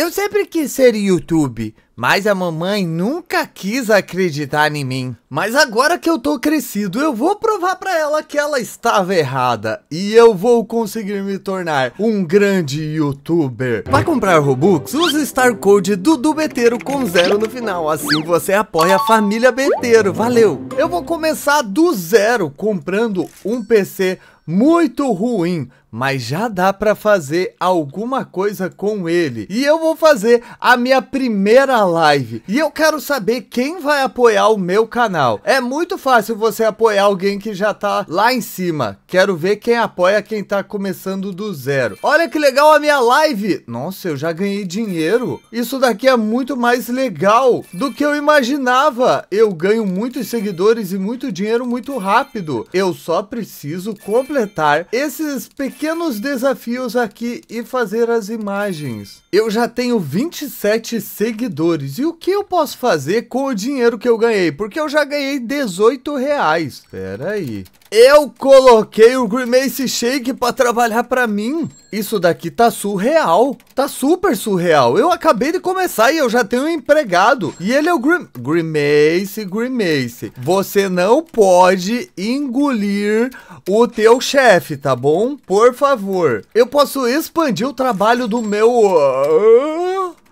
Eu sempre quis ser YouTube, mas a mamãe nunca quis acreditar em mim. Mas agora que eu tô crescido, eu vou provar para ela que ela estava errada e eu vou conseguir me tornar um grande youtuber. Para comprar Robux, use Star Code Dudu Beteiro com zero no final, assim você apoia a família Beteiro. Valeu. Eu vou começar do zero comprando um PC muito ruim mas já dá para fazer alguma coisa com ele. E eu vou fazer a minha primeira live. E eu quero saber quem vai apoiar o meu canal. É muito fácil você apoiar alguém que já tá lá em cima. Quero ver quem apoia quem tá começando do zero. Olha que legal a minha live. Nossa, eu já ganhei dinheiro. Isso daqui é muito mais legal do que eu imaginava. Eu ganho muitos seguidores e muito dinheiro muito rápido. Eu só preciso completar esses pequenos pequenos desafios aqui e fazer as imagens. Eu já tenho 27 seguidores. E o que eu posso fazer com o dinheiro que eu ganhei? Porque eu já ganhei 18 reais. Pera aí. Eu coloquei o Grimace Shake para trabalhar para mim. Isso daqui tá surreal. Tá super surreal. Eu acabei de começar e eu já tenho um empregado. E ele é o Grim... Grimace, Grimace. Você não pode engolir o teu chefe, tá bom? Por favor. Eu posso expandir o trabalho do meu...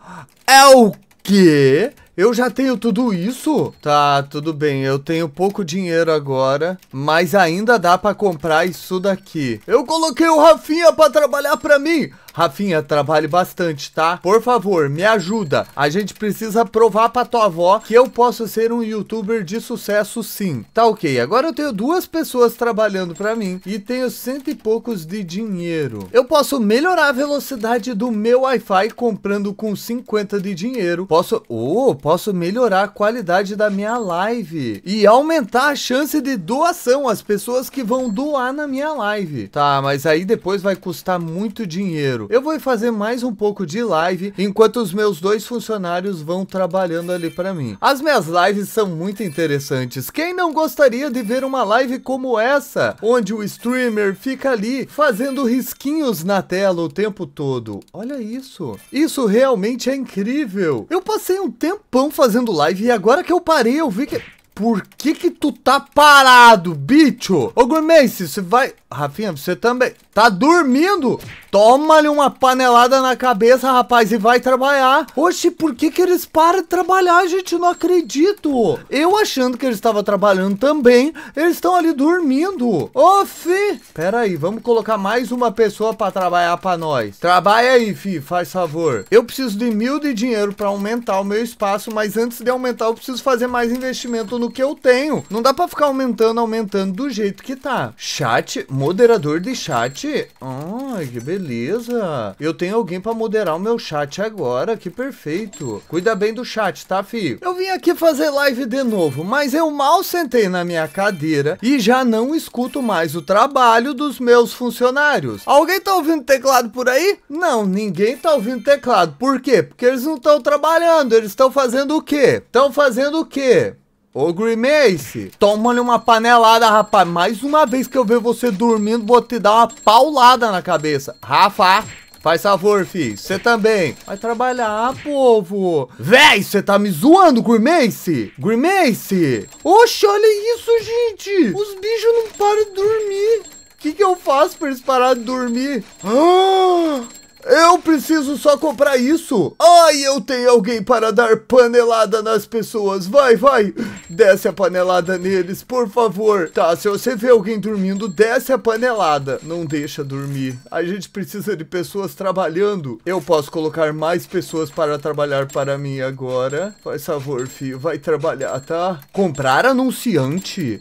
Ah, é o quê? Eu já tenho tudo isso? Tá, tudo bem. Eu tenho pouco dinheiro agora, mas ainda dá pra comprar isso daqui. Eu coloquei o Rafinha pra trabalhar pra mim. Rafinha, trabalhe bastante, tá? Por favor, me ajuda. A gente precisa provar pra tua avó que eu posso ser um youtuber de sucesso sim. Tá ok, agora eu tenho duas pessoas trabalhando pra mim e tenho cento e poucos de dinheiro. Eu posso melhorar a velocidade do meu Wi-Fi comprando com 50 de dinheiro. Posso... Oh, posso melhorar a qualidade da minha live e aumentar a chance de doação as pessoas que vão doar na minha live. Tá, mas aí depois vai custar muito dinheiro. Eu vou fazer mais um pouco de live enquanto os meus dois funcionários vão trabalhando ali para mim. As minhas lives são muito interessantes. Quem não gostaria de ver uma live como essa, onde o streamer fica ali fazendo risquinhos na tela o tempo todo? Olha isso. Isso realmente é incrível. Eu passei um tempão fazendo live e agora que eu parei, eu vi que por que que tu tá parado, bicho? Ô, Gourmence, você vai... Rafinha, você também... Tá dormindo? Toma-lhe uma panelada na cabeça, rapaz, e vai trabalhar. Oxe, por que que eles param de trabalhar, gente? Eu não acredito. Eu achando que eles estavam trabalhando também, eles estão ali dormindo. Ô, fi... Pera aí, vamos colocar mais uma pessoa pra trabalhar pra nós. Trabalha aí, fi, faz favor. Eu preciso de mil de dinheiro pra aumentar o meu espaço, mas antes de aumentar, eu preciso fazer mais investimento no do que eu tenho. Não dá pra ficar aumentando, aumentando do jeito que tá. Chat, moderador de chat. Ai, que beleza. Eu tenho alguém pra moderar o meu chat agora, que perfeito. Cuida bem do chat, tá, filho? Eu vim aqui fazer live de novo, mas eu mal sentei na minha cadeira e já não escuto mais o trabalho dos meus funcionários. Alguém tá ouvindo teclado por aí? Não, ninguém tá ouvindo teclado. Por quê? Porque eles não estão trabalhando, eles estão fazendo o quê? Estão fazendo o quê? Ô, Grimace, toma-lhe uma panelada, rapaz. Mais uma vez que eu ver você dormindo, vou te dar uma paulada na cabeça. Rafa, faz favor, filho. Você também. Vai trabalhar, povo. Véi, você tá me zoando, Grimace? Grimace? Oxe, olha isso, gente. Os bichos não param de dormir. O que, que eu faço pra eles pararem de dormir? Ah! Eu preciso só comprar isso. Ai, eu tenho alguém para dar panelada nas pessoas. Vai, vai. Desce a panelada neles, por favor. Tá, se você vê alguém dormindo, desce a panelada. Não deixa dormir. A gente precisa de pessoas trabalhando. Eu posso colocar mais pessoas para trabalhar para mim agora. Faz favor, filho. Vai trabalhar, tá? Comprar anunciante.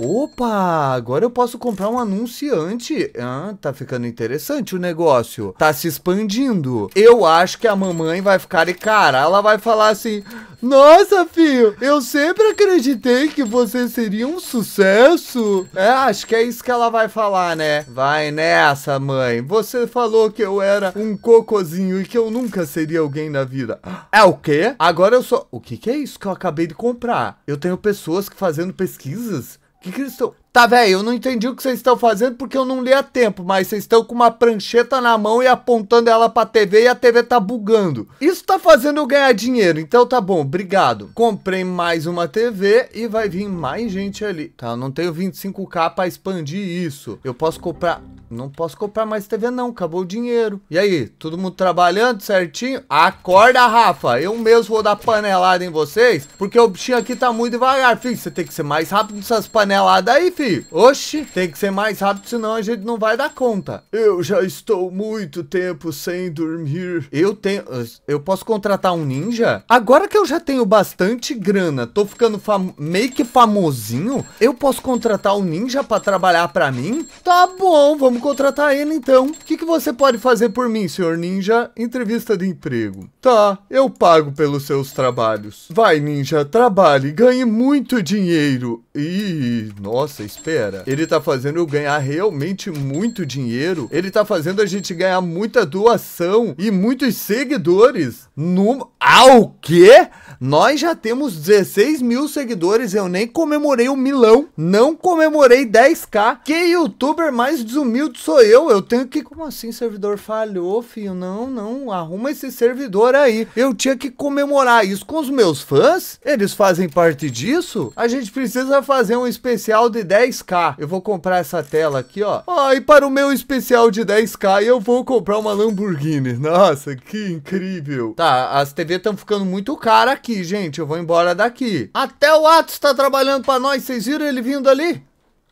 Opa, agora eu posso comprar um anunciante. Ah, tá ficando interessante o negócio. Tá se expandindo. Eu acho que a mamãe vai ficar de cara. Ela vai falar assim: Nossa, filho, eu sempre acreditei que você seria um sucesso. É, acho que é isso que ela vai falar, né? Vai nessa, mãe. Você falou que eu era um cocozinho e que eu nunca seria alguém na vida. É o quê? Agora eu sou. O que, que é isso que eu acabei de comprar? Eu tenho pessoas que fazendo pesquisas que, que eles estão. Tá, velho, eu não entendi o que vocês estão fazendo porque eu não li a tempo, mas vocês estão com uma prancheta na mão e apontando ela pra TV e a TV tá bugando. Isso tá fazendo eu ganhar dinheiro, então tá bom, obrigado. Comprei mais uma TV e vai vir mais gente ali. Tá, eu não tenho 25k pra expandir isso. Eu posso comprar não posso comprar mais TV não, acabou o dinheiro. E aí, todo mundo trabalhando certinho? Acorda, Rafa, eu mesmo vou dar panelada em vocês, porque o bichinho aqui tá muito devagar, filho. Você tem que ser mais rápido nessas paneladas aí, filho. Oxi, tem que ser mais rápido, senão a gente não vai dar conta. Eu já estou muito tempo sem dormir. Eu tenho... Eu posso contratar um ninja? Agora que eu já tenho bastante grana, tô ficando fam... meio que famosinho, eu posso contratar um ninja pra trabalhar pra mim? Tá bom, vamos contratar ele então. O que, que você pode fazer por mim, senhor ninja? Entrevista de emprego. Tá, eu pago pelos seus trabalhos. Vai, ninja, trabalhe, ganhe muito dinheiro. Ih, nossa, espera. Ele tá fazendo eu ganhar realmente muito dinheiro. Ele tá fazendo a gente ganhar muita doação e muitos seguidores. No... ah o quê? Nós já temos 16 mil seguidores. Eu nem comemorei o um milão. Não comemorei 10k. Que youtuber mais desumilde sou eu, eu tenho que. Como assim, servidor falhou, filho? Não, não, arruma esse servidor aí. Eu tinha que comemorar isso com os meus fãs? Eles fazem parte disso? A gente precisa fazer um especial de 10k. Eu vou comprar essa tela aqui, ó. Ah, e para o meu especial de 10k, eu vou comprar uma Lamborghini. Nossa, que incrível. Tá, as TV estão ficando muito cara aqui, gente. Eu vou embora daqui. Até o Atos tá trabalhando para nós. Vocês viram ele vindo ali?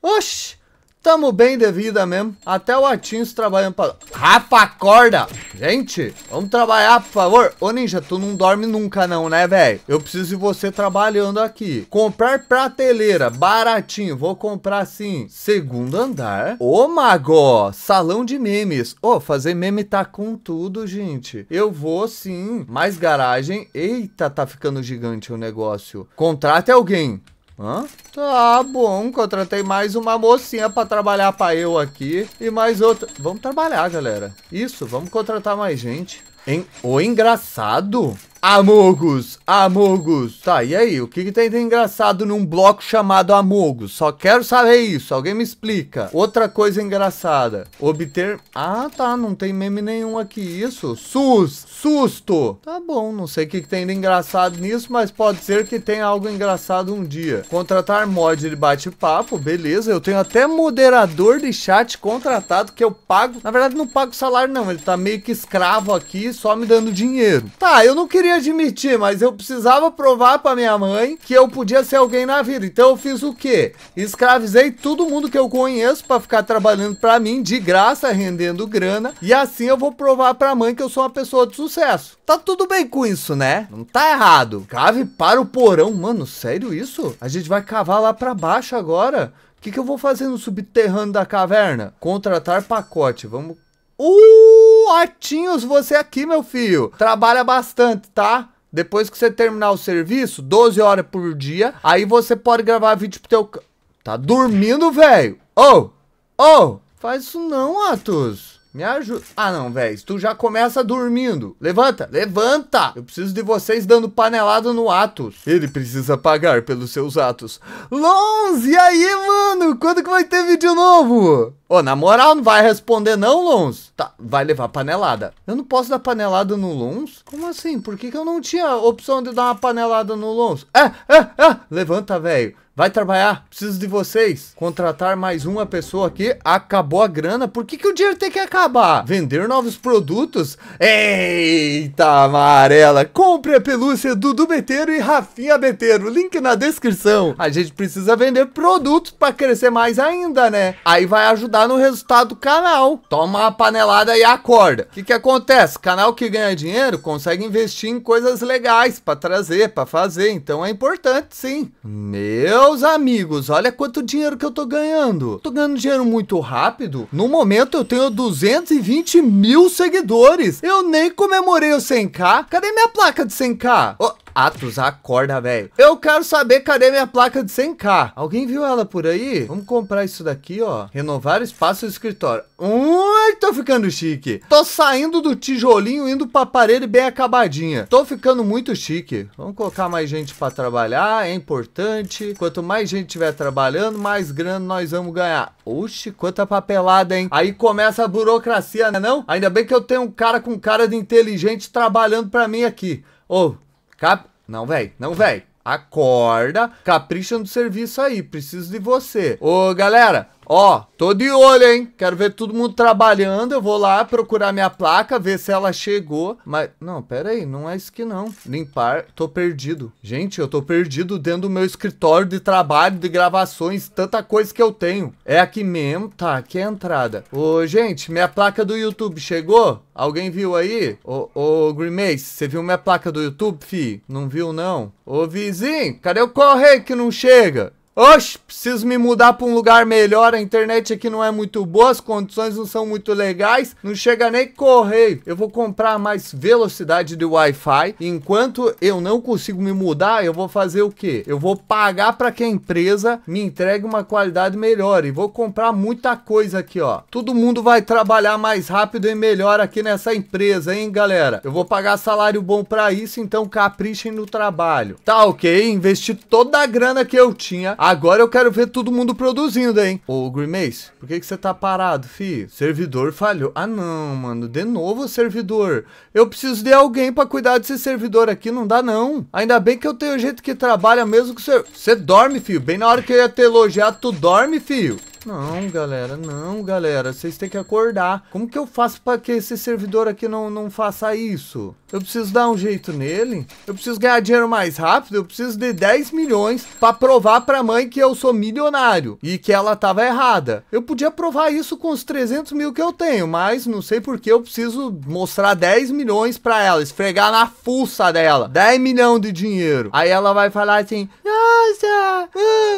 Oxi! Tamo bem de vida mesmo. Até o Atins trabalhando pra... Rafa, acorda! Gente, vamos trabalhar, por favor. Ô, Ninja, tu não dorme nunca não, né, velho? Eu preciso de você trabalhando aqui. Comprar prateleira, baratinho. Vou comprar, sim. Segundo andar. Ô, Mago, salão de memes. Ô, fazer meme tá com tudo, gente. Eu vou, sim. Mais garagem. Eita, tá ficando gigante o negócio. Contrate alguém. Hã? Tá bom, contratei mais uma mocinha pra trabalhar pra eu aqui. E mais outra. Vamos trabalhar, galera. Isso, vamos contratar mais gente. Hein? O engraçado Amogus, Amogus. Tá, e aí? O que, que tem de engraçado num bloco chamado Amogus? Só quero saber isso. Alguém me explica. Outra coisa engraçada. Obter... Ah, tá. Não tem meme nenhum aqui. Isso. Sus. Susto. Tá bom. Não sei o que, que tem de engraçado nisso, mas pode ser que tenha algo engraçado um dia. Contratar mod de bate-papo. Beleza. Eu tenho até moderador de chat contratado que eu pago. Na verdade, não pago salário, não. Ele tá meio que escravo aqui, só me dando dinheiro. Tá, eu não queria ia admitir, mas eu precisava provar para minha mãe que eu podia ser alguém na vida. Então eu fiz o quê? Escravizei todo mundo que eu conheço para ficar trabalhando para mim de graça, rendendo grana, e assim eu vou provar para a mãe que eu sou uma pessoa de sucesso. Tá tudo bem com isso, né? Não tá errado. Cave para o porão, mano, sério isso? A gente vai cavar lá para baixo agora? O que, que eu vou fazer no subterrâneo da caverna? Contratar pacote. Vamos Uh! fortinhos você aqui, meu filho. Trabalha bastante, tá? Depois que você terminar o serviço, 12 horas por dia, aí você pode gravar vídeo pro teu... Tá dormindo, velho? Ô! Oh, ô! Oh, faz isso não, Atos. Me ajuda. Ah, não, velho. Tu já começa dormindo. Levanta, levanta! Eu preciso de vocês dando panelada no Atos. Ele precisa pagar pelos seus atos. Lons, e aí, mano? Quando que vai ter vídeo novo? Ô, oh, na moral, não vai responder não, Lons? Tá, vai levar panelada. Eu não posso dar panelada no Lons? Como assim? Por que, que eu não tinha opção de dar uma panelada no Lons? É, é, é! Levanta, velho. Vai trabalhar, preciso de vocês. Contratar mais uma pessoa aqui. Acabou a grana. Por que, que o dinheiro tem que acabar? Vender novos produtos? Eita, amarela. Compre a pelúcia Dudu Beteiro e Rafinha Beteiro. Link na descrição. A gente precisa vender produtos para crescer mais ainda, né? Aí vai ajudar no resultado do canal. Toma uma panelada e acorda. O que, que acontece? Canal que ganha dinheiro consegue investir em coisas legais para trazer, para fazer. Então é importante, sim. Meu meus amigos, olha quanto dinheiro que eu tô ganhando. Tô ganhando dinheiro muito rápido. No momento eu tenho 220 mil seguidores. Eu nem comemorei o 100k. Cadê minha placa de 100k? Oh, Atos, acorda, velho. Eu quero saber cadê minha placa de 100k. Alguém viu ela por aí? Vamos comprar isso daqui, ó. Renovar espaço do escritório. Hum... Ai, tô ficando chique. Tô saindo do tijolinho, indo pra parede bem acabadinha. Tô ficando muito chique. Vamos colocar mais gente pra trabalhar, é importante. Quanto mais gente tiver trabalhando, mais grana nós vamos ganhar. Oxe, quanta papelada, hein? Aí começa a burocracia, né não? Ainda bem que eu tenho um cara com cara de inteligente trabalhando pra mim aqui. Ô, cap... Não, véi, não, véi. Acorda, capricha no serviço aí, preciso de você. Ô, galera, Ó, tô de olho, hein? Quero ver todo mundo trabalhando. Eu vou lá procurar minha placa, ver se ela chegou. Mas, não, pera aí, não é isso que não. Limpar, tô perdido. Gente, eu tô perdido dentro do meu escritório de trabalho, de gravações, tanta coisa que eu tenho. É aqui mesmo? Tá, aqui é a entrada. Ô, gente, minha placa do YouTube chegou? Alguém viu aí? Ô, ô Green Mace, você viu minha placa do YouTube, fi? Não viu, não? Ô, vizinho, cadê o correio que não chega? Oxe, preciso me mudar para um lugar melhor. A internet aqui não é muito boa, as condições não são muito legais. Não chega nem correio. Eu vou comprar mais velocidade de Wi-Fi. Enquanto eu não consigo me mudar, eu vou fazer o quê? Eu vou pagar para que a empresa me entregue uma qualidade melhor e vou comprar muita coisa aqui, ó. Todo mundo vai trabalhar mais rápido e melhor aqui nessa empresa, hein, galera? Eu vou pagar salário bom para isso, então caprichem no trabalho. Tá ok, investi toda a grana que eu tinha. A Agora eu quero ver todo mundo produzindo, hein? Ô, Grimace, por que, que você tá parado, fi? Servidor falhou. Ah, não, mano. De novo o servidor. Eu preciso de alguém pra cuidar desse servidor aqui. Não dá, não. Ainda bem que eu tenho gente que trabalha mesmo que o ser... Você dorme, filho. Bem na hora que eu ia te elogiar, tu dorme, filho. Não, galera, não, galera. Vocês têm que acordar. Como que eu faço para que esse servidor aqui não, não faça isso? Eu preciso dar um jeito nele. Eu preciso ganhar dinheiro mais rápido. Eu preciso de 10 milhões para provar para a mãe que eu sou milionário e que ela estava errada. Eu podia provar isso com os 300 mil que eu tenho, mas não sei porque eu preciso mostrar 10 milhões para ela, esfregar na fuça dela. 10 milhões de dinheiro. Aí ela vai falar assim: Nossa, ah,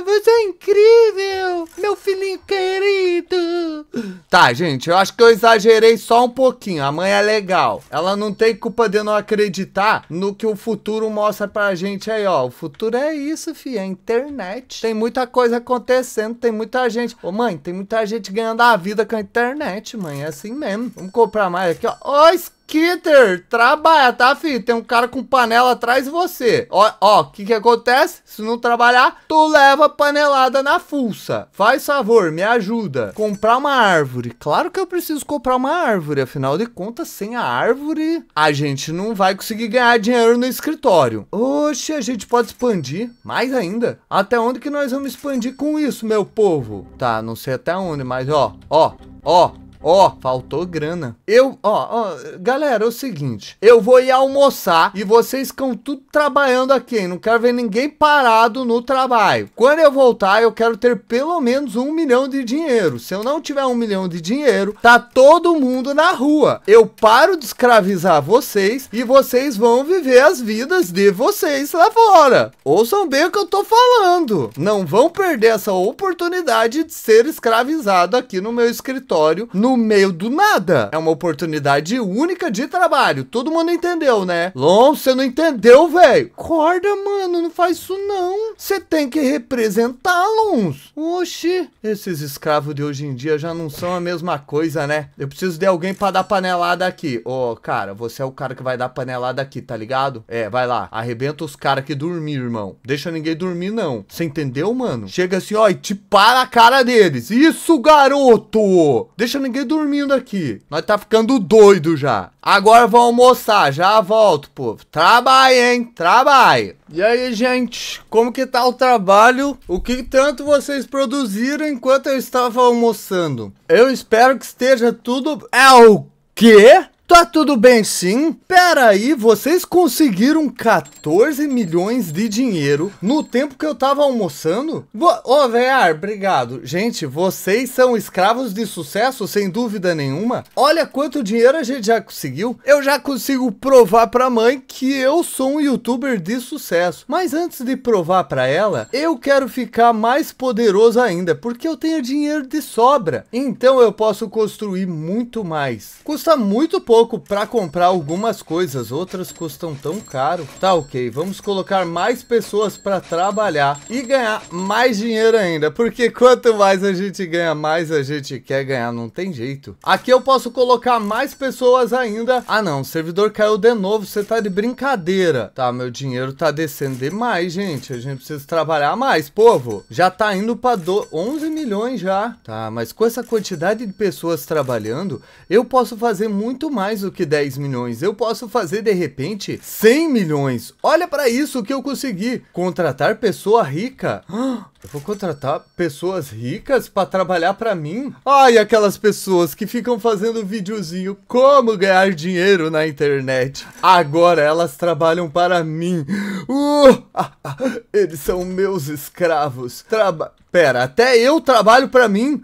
você é incrível, meu filhinho querido. Tá, gente, eu acho que eu exagerei só um pouquinho. A mãe é legal. Ela não tem culpa de não acreditar no que o futuro mostra pra gente aí, ó. O futuro é isso, fi, é internet. Tem muita coisa acontecendo, tem muita gente. Ô, mãe, tem muita gente ganhando a vida com a internet, mãe. É assim mesmo. Vamos comprar mais aqui, ó. Ó, oh, Skitter, trabalha, tá, filho? Tem um cara com panela atrás de você. Ó, ó, o que que acontece? Se não trabalhar, tu leva panelada na fuça. Faz favor, me ajuda. Comprar uma árvore. Claro que eu preciso comprar uma árvore. Afinal de contas, sem a árvore, a gente não vai conseguir ganhar dinheiro no escritório. Oxe, a gente pode expandir mais ainda. Até onde que nós vamos expandir com isso, meu povo? Tá, não sei até onde, mas ó, ó, ó, Ó, oh, faltou grana. Eu, ó, oh, oh, galera, é o seguinte. Eu vou ir almoçar e vocês ficam tudo trabalhando aqui, hein? Não quero ver ninguém parado no trabalho. Quando eu voltar, eu quero ter pelo menos um milhão de dinheiro. Se eu não tiver um milhão de dinheiro, tá todo mundo na rua. Eu paro de escravizar vocês e vocês vão viver as vidas de vocês lá fora. Ouçam bem o que eu tô falando. Não vão perder essa oportunidade de ser escravizado aqui no meu escritório, no no meio do nada. É uma oportunidade única de trabalho. Todo mundo entendeu, né? Lon, você não entendeu, velho. Acorda, mano. Não faz isso, não. Você tem que representar, Lons. Oxi. Esses escravos de hoje em dia já não são a mesma coisa, né? Eu preciso de alguém pra dar panelada aqui. Ô, oh, cara, você é o cara que vai dar panelada aqui, tá ligado? É, vai lá. Arrebenta os caras que dormir, irmão. Deixa ninguém dormir, não. Você entendeu, mano? Chega assim, ó, e te para a cara deles. Isso, garoto! Deixa ninguém dormindo aqui. Nós tá ficando doido já. Agora vou almoçar, já volto, povo. Trabalho, hein? Trabalho. E aí, gente? Como que tá o trabalho? O que tanto vocês produziram enquanto eu estava almoçando? Eu espero que esteja tudo... É o quê? Tá tudo bem sim? Pera aí, vocês conseguiram 14 milhões de dinheiro no tempo que eu tava almoçando? Ô, oh, VR, obrigado. Gente, vocês são escravos de sucesso, sem dúvida nenhuma. Olha quanto dinheiro a gente já conseguiu. Eu já consigo provar pra mãe que eu sou um youtuber de sucesso. Mas antes de provar pra ela, eu quero ficar mais poderoso ainda, porque eu tenho dinheiro de sobra. Então eu posso construir muito mais. Custa muito pouco louco pra comprar algumas coisas, outras custam tão caro. Tá ok, vamos colocar mais pessoas pra trabalhar e ganhar mais dinheiro ainda, porque quanto mais a gente ganha, mais a gente quer ganhar, não tem jeito. Aqui eu posso colocar mais pessoas ainda. Ah não, o servidor caiu de novo, você tá de brincadeira. Tá, meu dinheiro tá descendo demais, gente, a gente precisa trabalhar mais, povo. Já tá indo pra do... 11 milhões já. Tá, mas com essa quantidade de pessoas trabalhando, eu posso fazer muito mais mais do que 10 milhões, eu posso fazer de repente 100 milhões. Olha para isso que eu consegui, contratar pessoa rica. Eu vou contratar pessoas ricas para trabalhar para mim? Ai, aquelas pessoas que ficam fazendo videozinho como ganhar dinheiro na internet. Agora elas trabalham para mim. Uh, ah, ah, eles são meus escravos. Traba Pera, até eu trabalho para mim.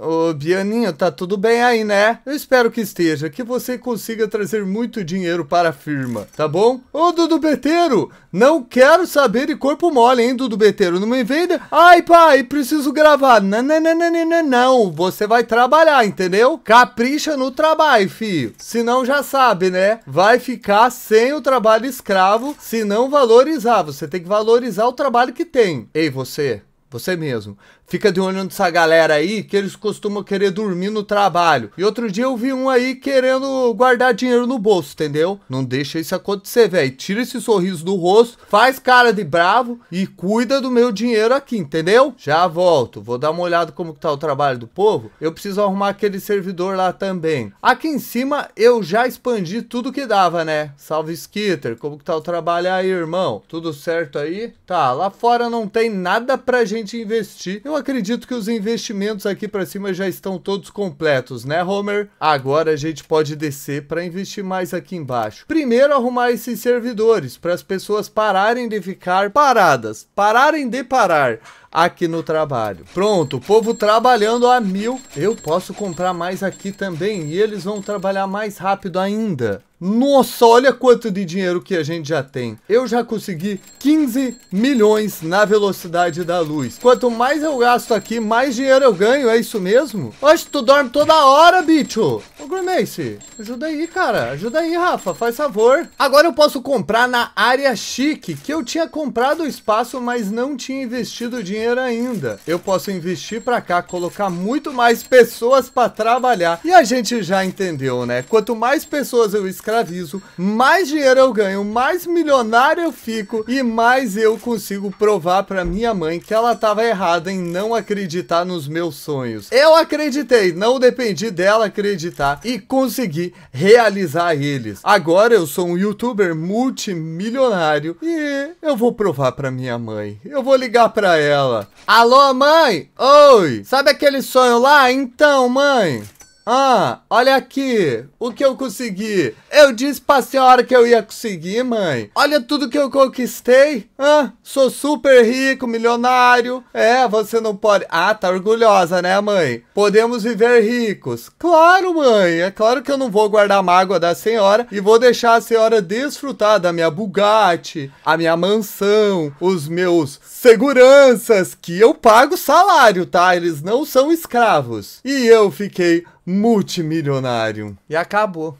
Ô, Bianinho, tá tudo bem aí, né? Eu espero que esteja, que você consiga trazer muito dinheiro para a firma, tá bom? Ô, Dudu Beteiro, não quero saber de corpo mole, hein, Dudu Beteiro? Não me venda. Ai, pai, preciso gravar. Não, não, não, não, não, não. Você vai trabalhar, entendeu? Capricha no trabalho, filho. Senão já sabe, né? Vai ficar sem o trabalho escravo se não valorizar. Você tem que valorizar o trabalho que tem. Ei, você, você mesmo. Fica de olho nessa galera aí, que eles costumam querer dormir no trabalho. E outro dia eu vi um aí querendo guardar dinheiro no bolso, entendeu? Não deixa isso acontecer, velho. Tira esse sorriso do rosto, faz cara de bravo e cuida do meu dinheiro aqui, entendeu? Já volto, vou dar uma olhada como que tá o trabalho do povo. Eu preciso arrumar aquele servidor lá também. Aqui em cima eu já expandi tudo que dava, né? Salve Skitter, como que tá o trabalho aí, irmão? Tudo certo aí? Tá, lá fora não tem nada pra gente investir. Eu acredito que os investimentos aqui para cima já estão todos completos, né, Homer? Agora a gente pode descer para investir mais aqui embaixo. Primeiro, arrumar esses servidores para as pessoas pararem de ficar paradas, pararem de parar aqui no trabalho. Pronto, o povo trabalhando a mil. Eu posso comprar mais aqui também e eles vão trabalhar mais rápido ainda. Nossa, olha quanto de dinheiro que a gente já tem. Eu já consegui 15 milhões na velocidade da luz. Quanto mais eu gasto aqui, mais dinheiro eu ganho, é isso mesmo? Oxe, tu dorme toda hora, bicho. Ô, Grimace, ajuda aí, cara. Ajuda aí, Rafa, faz favor. Agora eu posso comprar na área chique, que eu tinha comprado o espaço, mas não tinha investido dinheiro ainda. Eu posso investir pra cá, colocar muito mais pessoas pra trabalhar. E a gente já entendeu, né? Quanto mais pessoas eu escravizo, mais dinheiro eu ganho, mais milionário eu fico e mais eu consigo provar para minha mãe que ela estava errada em não acreditar nos meus sonhos. Eu acreditei, não dependi dela acreditar e consegui realizar eles. Agora eu sou um youtuber multimilionário e eu vou provar para minha mãe. Eu vou ligar para ela. Alô, mãe? Oi! Sabe aquele sonho lá? Então, mãe, ah, olha aqui, o que eu consegui. Eu disse pra senhora que eu ia conseguir, mãe. Olha tudo que eu conquistei. Ah, sou super rico, milionário. É, você não pode... Ah, tá orgulhosa, né, mãe? Podemos viver ricos. Claro, mãe. É claro que eu não vou guardar mágoa da senhora e vou deixar a senhora desfrutar da minha Bugatti, a minha mansão, os meus seguranças, que eu pago salário, tá? Eles não são escravos. E eu fiquei multimilionário. E acabou.